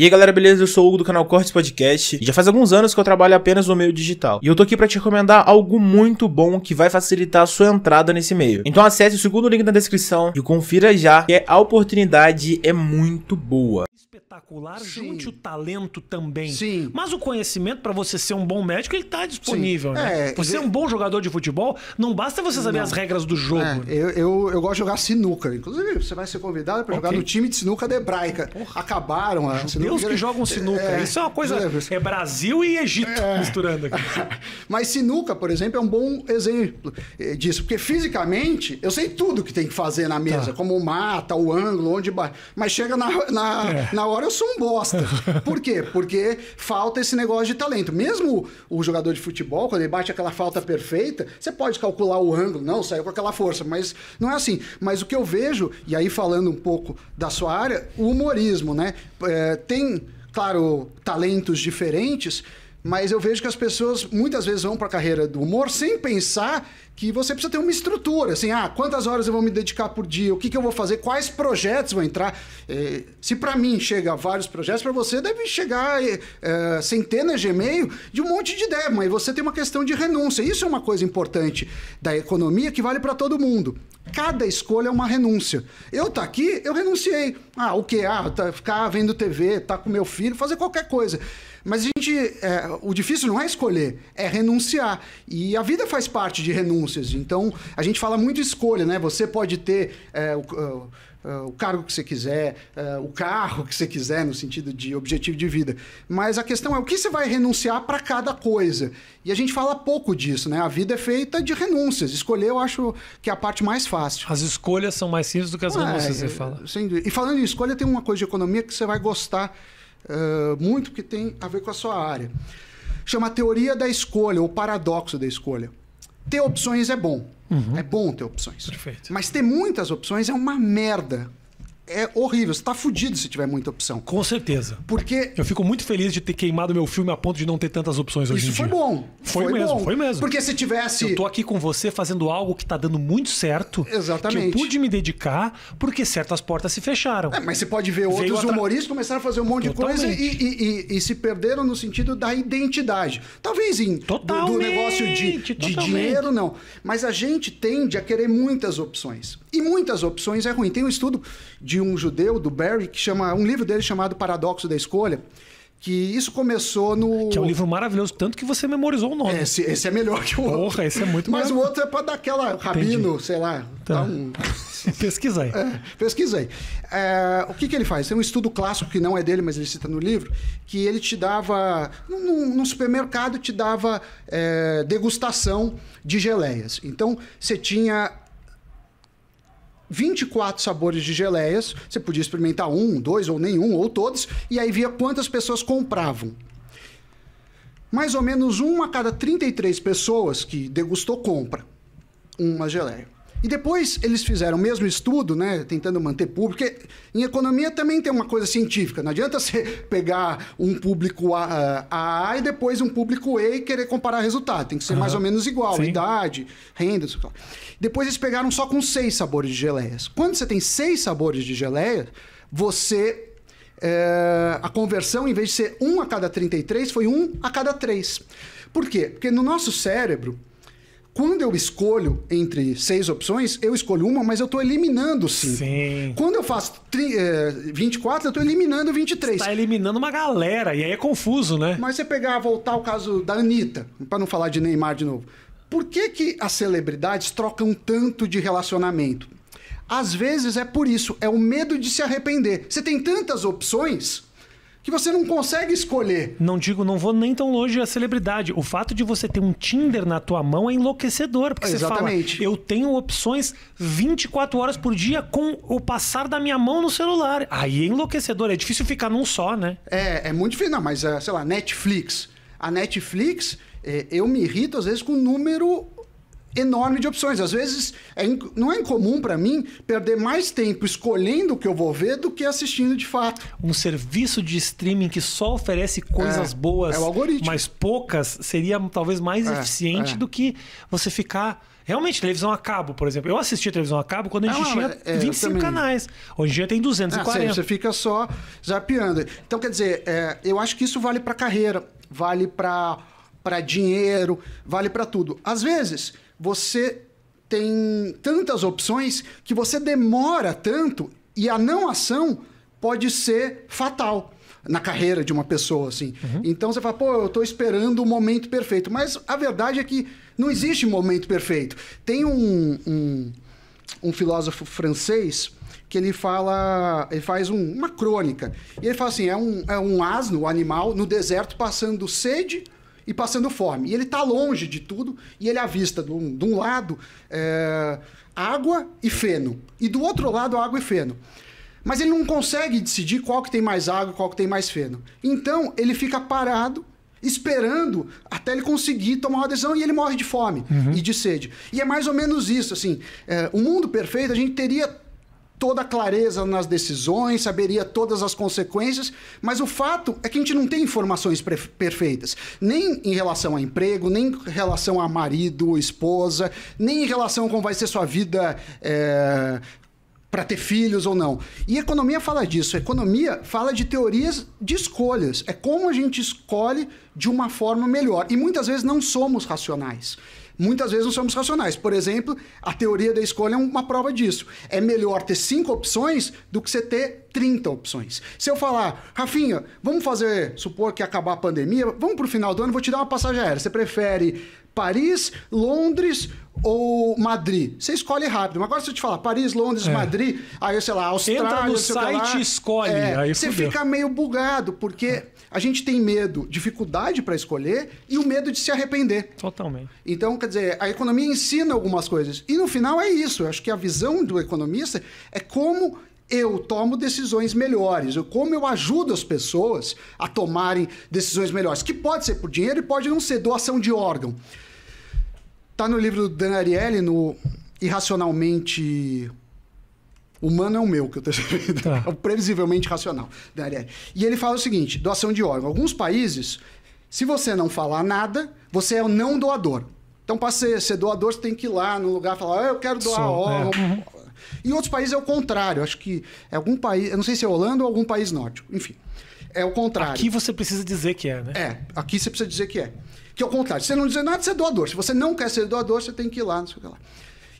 E aí galera, beleza? Eu sou o Hugo do canal Cortes Podcast e já faz alguns anos que eu trabalho apenas no meio digital. E eu tô aqui para te recomendar algo muito bom que vai facilitar a sua entrada nesse meio. Então acesse o segundo link na descrição e confira já que a oportunidade é muito boa espetacular, Sim. junte o talento também. Sim. Mas o conhecimento, para você ser um bom médico, ele está disponível, Sim. né? É, você é um bom jogador de futebol, não basta você saber não. as regras do jogo. É, né? eu, eu, eu, gosto de jogar sinuca. Inclusive, você vai ser convidado para okay. jogar no time de sinuca da Hebraica. Porra. Acabaram a Deus sinuca. Deus que jogam sinuca. É, Isso é uma coisa... É Brasil e Egito é. misturando aqui. Mas sinuca, por exemplo, é um bom exemplo eh, disso. Porque fisicamente, eu sei tudo que tem que fazer na mesa. Tá. Como mata, o ângulo, onde... Mas chega na, na, é. na hora eu sou um bosta. Por quê? Porque falta esse negócio de talento. Mesmo o jogador de futebol, quando ele bate aquela falta perfeita, você pode calcular o ângulo, não, saiu com aquela força, mas não é assim. Mas o que eu vejo, e aí falando um pouco da sua área, o humorismo, né? É, tem, claro, talentos diferentes, mas eu vejo que as pessoas muitas vezes vão para a carreira do humor sem pensar que você precisa ter uma estrutura, assim, ah, quantas horas eu vou me dedicar por dia, o que, que eu vou fazer, quais projetos vão entrar. É, se para mim chega vários projetos, para você deve chegar é, é, centenas de e-mail de um monte de ideia, mas você tem uma questão de renúncia. Isso é uma coisa importante da economia que vale para todo mundo cada escolha é uma renúncia. Eu tá aqui, eu renunciei. Ah, o que Ah, tá, ficar vendo TV, tá com meu filho, fazer qualquer coisa. Mas a gente, é, o difícil não é escolher, é renunciar. E a vida faz parte de renúncias. Então, a gente fala muito escolha, né? Você pode ter é, o, uh, o cargo que você quiser, uh, o carro que você quiser, no sentido de objetivo de vida. Mas a questão é o que você vai renunciar para cada coisa. E a gente fala pouco disso, né? A vida é feita de renúncias. Escolher, eu acho que é a parte mais fácil. As escolhas são mais simples do que as Não ah, renúncias, é, você fala. Sem E falando em escolha, tem uma coisa de economia que você vai gostar uh, muito, que tem a ver com a sua área. Chama a teoria da escolha, ou paradoxo da escolha ter opções é bom. Uhum. É bom ter opções. Perfeito. Mas ter muitas opções é uma merda é horrível. Você tá fudido se tiver muita opção. Com certeza. Porque. Eu fico muito feliz de ter queimado meu filme a ponto de não ter tantas opções hoje em dia. Isso foi bom. Foi, foi mesmo, bom. foi mesmo. Porque se tivesse. Eu tô aqui com você fazendo algo que tá dando muito certo. Exatamente. Que eu pude me dedicar porque certas portas se fecharam. É, mas você pode ver outros atra... humoristas começaram a fazer um monte Totalmente. de coisa e, e, e, e, se perderam no sentido da identidade. Talvez em. Totalmente. Do, do negócio de, de dinheiro, não. Mas a gente tende a querer muitas opções. E muitas opções é ruim. Tem um estudo de um judeu, do Barry, que chama um livro dele chamado Paradoxo da Escolha, que isso começou no. Que é um livro maravilhoso, tanto que você memorizou o nome. É, esse, esse é melhor que o Porra, outro. Porra, esse é muito melhor. Mas o outro é para dar aquela rabino, Entendi. sei lá. Tá. Um... pesquisei. É, pesquisei. É, o que, que ele faz? Tem um estudo clássico que não é dele, mas ele cita no livro, que ele te dava. Num, num supermercado te dava é, degustação de geleias. Então você tinha 24 sabores de geleias, você podia experimentar um, dois ou nenhum, ou todos, e aí via quantas pessoas compravam. Mais ou menos uma a cada 33 pessoas que degustou compra uma geleia. E depois eles fizeram o mesmo estudo, né, tentando manter público. Porque em economia também tem uma coisa científica. Não adianta você pegar um público A, a, a e depois um público E e querer comparar resultado. Tem que ser uhum. mais ou menos igual, Sim. idade, renda, etc. Depois eles pegaram só com seis sabores de geleias. Quando você tem seis sabores de geleia, você é, a conversão, em vez de ser um a cada 33, foi um a cada três. Por quê? Porque no nosso cérebro, quando eu escolho entre seis opções, eu escolho uma, mas eu estou eliminando cinco. Sim. Quando eu faço tri, é, eh, 24, eu estou eliminando 23. Está eliminando uma galera, e aí é confuso, né? Mas você pegar, voltar ao caso da Anitta, para não falar de Neymar de novo. Por que, que as celebridades trocam tanto de relacionamento? Às vezes é por isso, é o medo de se arrepender. Você tem tantas opções que você não consegue escolher. Não digo, não vou nem tão longe a celebridade. O fato de você ter um Tinder na tua mão é enlouquecedor, porque Exatamente. você fala, eu tenho opções 24 horas por dia com o passar da minha mão no celular. Aí é enlouquecedor, é difícil ficar num só, né? É, é muito difícil, não, mas é, sei lá, Netflix. A Netflix, é, eu me irrito às vezes com o número enorme de opções. Às vezes, é não é incomum para mim perder mais tempo escolhendo o que eu vou ver do que assistindo de fato. Um serviço de streaming que só oferece coisas é, boas, é mas poucas, seria talvez mais é, eficiente é. do que você ficar. Realmente, televisão a cabo, por exemplo. Eu assisti televisão a cabo quando a gente não, ah, tinha é, 25 canais. Hoje em dia tem 240. É, você, você fica só zapeando. Então, quer dizer, é, eu acho que isso vale para carreira, vale para dinheiro, vale para tudo. Às vezes, você tem tantas opções que você demora tanto e a não ação pode ser fatal na carreira de uma pessoa, assim. Uhum. Então você fala, pô, eu estou esperando o momento perfeito. Mas a verdade é que não existe momento perfeito. Tem um, um, um filósofo francês que ele fala, ele faz um, uma crônica. E ele fala assim: é um, é um asno, um animal, no deserto passando sede, e passando fome. E ele está longe de tudo e ele avista de um, de um lado é, água e feno e do outro lado água e feno. Mas ele não consegue decidir qual que tem mais água, qual que tem mais feno. Então ele fica parado esperando até ele conseguir tomar uma decisão e ele morre de fome uhum. e de sede. E é mais ou menos isso, assim, é, o mundo perfeito a gente teria toda a clareza nas decisões, saberia todas as consequências, mas o fato é que a gente não tem informações perfeitas, nem em relação a emprego, nem em relação a marido, esposa, nem em relação a como vai ser sua vida é, para ter filhos ou não. E economia fala disso. Economia fala de teorias de escolhas. É como a gente escolhe de uma forma melhor. E muitas vezes não somos racionais muitas vezes não somos racionais. Por exemplo, a teoria da escolha é uma prova disso. É melhor ter cinco opções do que você ter 30 opções. Se eu falar, Rafinha, vamos fazer, supor que acabar a pandemia, vamos para o final do ano, vou te dar uma passagem aérea. Você prefere Paris, Londres ou Madrid? Você escolhe rápido. Mas agora se eu te falar Paris, Londres, é. Madrid, aí sei lá, Austrália, Entra no site e escolhe. É, aí você fica meio bugado, porque é. a gente tem medo, dificuldade para escolher e o medo de se arrepender. Totalmente. Então, quer dizer, a economia ensina algumas coisas. E no final é isso. Eu acho que a visão do economista é como eu tomo decisões melhores, eu, como eu ajudo as pessoas a tomarem decisões melhores, que pode ser por dinheiro e pode não ser doação de órgão. Tá no livro do Dan Ariely, no Irracionalmente Humano é o meu, que eu tô escrevendo. Tá. É o previsivelmente racional, Dan Ariely. E ele fala o seguinte: doação de órgão. Alguns países, se você não falar nada, você é o não doador. Então, para ser, ser, doador, você tem que ir lá no lugar e falar: ah, Eu quero doar Sou, é. órgão. É. Em outros países é o contrário. Acho que é algum país, eu não sei se é Holanda ou algum país nórdico, enfim. É o contrário. Aqui você precisa dizer que é, né? É, aqui você precisa dizer que é. Que é o contrário. Se você não dizer nada, você é doador. Se você não quer ser doador, você tem que ir lá, não sei o que lá.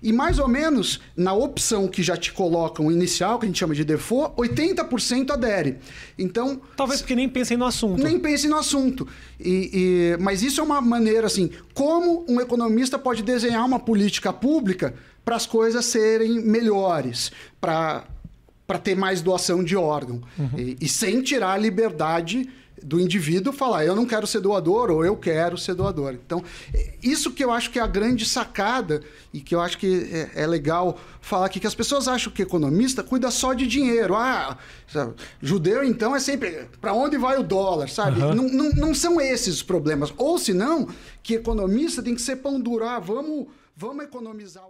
E mais ou menos, na opção que já te colocam inicial, que a gente chama de default, 80% adere. Então. Talvez porque nem pensem no assunto. Nem pensem no assunto. E, e, mas isso é uma maneira, assim, como um economista pode desenhar uma política pública para as coisas serem melhores, para ter mais doação de órgão. Uhum. E, e sem tirar a liberdade do indivíduo falar, eu não quero ser doador ou eu quero ser doador. Então, é, isso que eu acho que é a grande sacada e que eu acho que é, é legal falar aqui, que as pessoas acham que economista cuida só de dinheiro. Ah, sabe? judeu então é sempre para onde vai o dólar, sabe? Uhum. Não, não, não, são esses os problemas. Ou senão, que economista tem que ser pão duro. Ah, vamos, vamos economizar.